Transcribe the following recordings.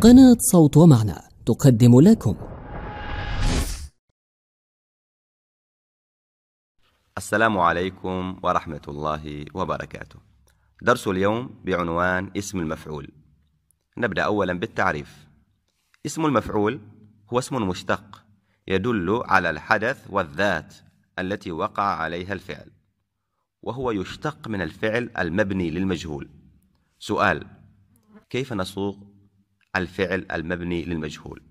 قناة صوت ومعنى تقدم لكم السلام عليكم ورحمة الله وبركاته. درس اليوم بعنوان اسم المفعول. نبدأ أولا بالتعريف. اسم المفعول هو اسم مشتق يدل على الحدث والذات التي وقع عليها الفعل. وهو يشتق من الفعل المبني للمجهول. سؤال: كيف نسوق الفعل المبني للمجهول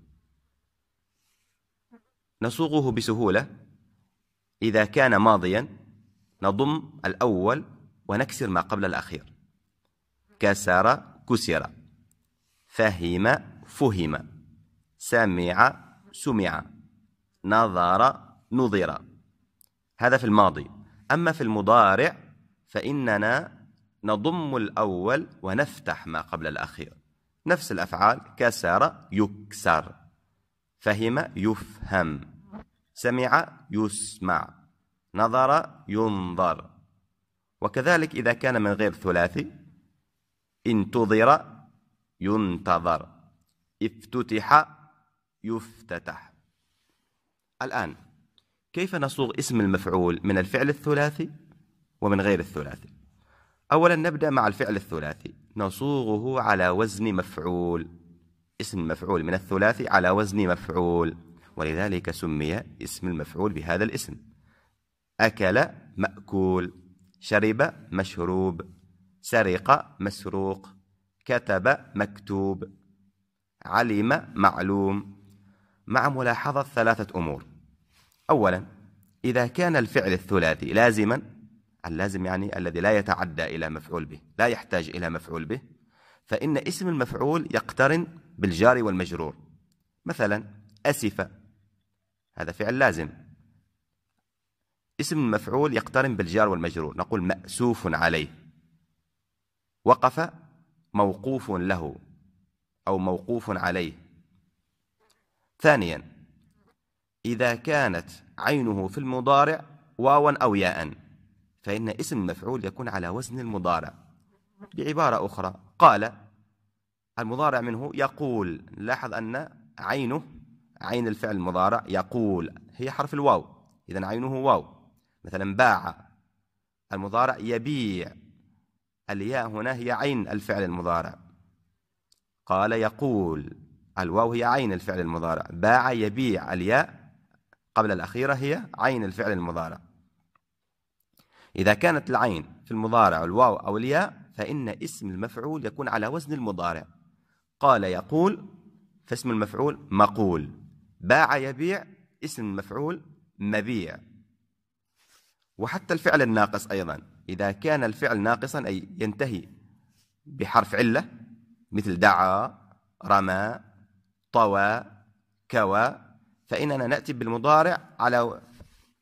نصوغه بسهولة إذا كان ماضيا نضم الأول ونكسر ما قبل الأخير كسر كسر فهم فهم سمع سمع نظر نظر هذا في الماضي أما في المضارع فإننا نضم الأول ونفتح ما قبل الأخير نفس الأفعال كسر يكسر فهم يفهم سمع يسمع نظر ينظر وكذلك إذا كان من غير ثلاثي انتظر ينتظر افتتح يفتتح الآن كيف نصوغ اسم المفعول من الفعل الثلاثي ومن غير الثلاثي أولا نبدأ مع الفعل الثلاثي نصوغه على وزن مفعول اسم مفعول من الثلاثي على وزن مفعول ولذلك سمي اسم المفعول بهذا الاسم أكل مأكول شرب مشروب سرق مسروق كتب مكتوب علم معلوم مع ملاحظة ثلاثة أمور أولا إذا كان الفعل الثلاثي لازما اللازم يعني الذي لا يتعدى إلى مفعول به لا يحتاج إلى مفعول به فإن اسم المفعول يقترن بالجار والمجرور مثلا أسف هذا فعل لازم اسم المفعول يقترن بالجار والمجرور نقول مأسوف عليه وقف موقوف له أو موقوف عليه ثانيا إذا كانت عينه في المضارع واوا أو ياءً فإن اسم المفعول يكون على وزن المضارع بعبارة أخرى قال المضارع منه يقول لاحظ أن عينه عين الفعل المضارع يقول هي حرف الواو إذا عينه واو مثلا باع المضارع يبيع الياء هنا هي عين الفعل المضارع قال يقول الواو هي عين الفعل المضارع باع يبيع الياء قبل الأخيرة هي عين الفعل المضارع إذا كانت العين في المضارع الواو أو الياء فإن اسم المفعول يكون على وزن المضارع قال يقول فاسم المفعول مقول باع يبيع اسم المفعول مبيع وحتى الفعل الناقص أيضا إذا كان الفعل ناقصا أي ينتهي بحرف علة مثل دعا رمى طوى كوى فإننا نأتي بالمضارع على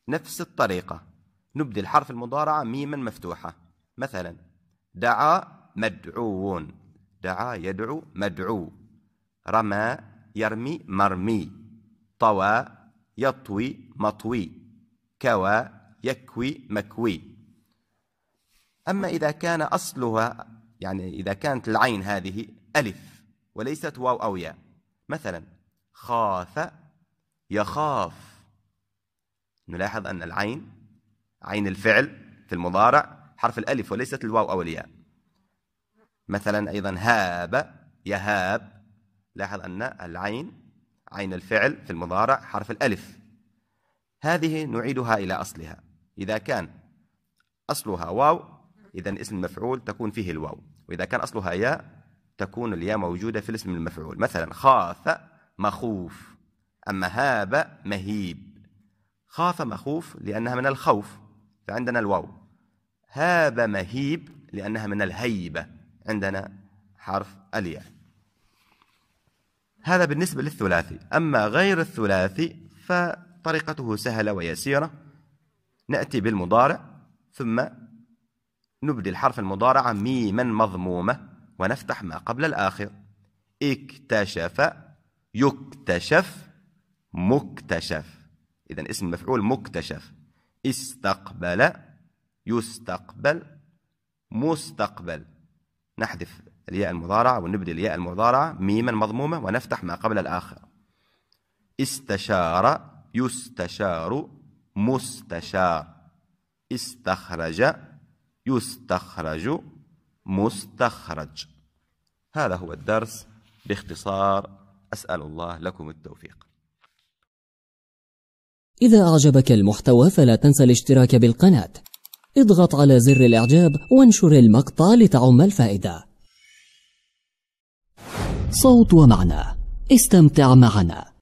نفس الطريقة نبدل حرف المضارعة ميما مفتوحة مثلا دعا مدعوون دعا يدعو مدعو رمى يرمي مرمي طوى يطوي مطوي كوى يكوي مكوي أما إذا كان أصلها يعني إذا كانت العين هذه ألف وليست واو أو ياء مثلا خاف يخاف نلاحظ أن العين عين الفعل في المضارع حرف الألف وليست الواو أو الياء مثلا أيضا هاب يهاب لاحظ أن العين عين الفعل في المضارع حرف الألف هذه نعيدها إلى أصلها إذا كان أصلها واو إذا اسم المفعول تكون فيه الواو وإذا كان أصلها ياء تكون الياء موجودة في الاسم المفعول مثلا خاف مخوف أما هاب مهيب خاف مخوف لأنها من الخوف فعندنا الواو هاب مهيب لأنها من الهيبة عندنا حرف الياء هذا بالنسبة للثلاثي أما غير الثلاثي فطريقته سهلة ويسيرة نأتي بالمضارع ثم نبدي الحرف المضارع ميما مضمومة ونفتح ما قبل الآخر اكتشف يكتشف مكتشف إذا اسم مفعول مكتشف استقبل يستقبل مستقبل نحذف الياء المضارعة ونبدي الياء المضارعة ميما مضمومة ونفتح ما قبل الآخر استشار يستشار مستشار استخرج يستخرج مستخرج هذا هو الدرس باختصار أسأل الله لكم التوفيق إذا أعجبك المحتوى فلا تنسى الاشتراك بالقناة اضغط على زر الإعجاب وانشر المقطع لتعم الفائدة صوت ومعنى استمتع معنا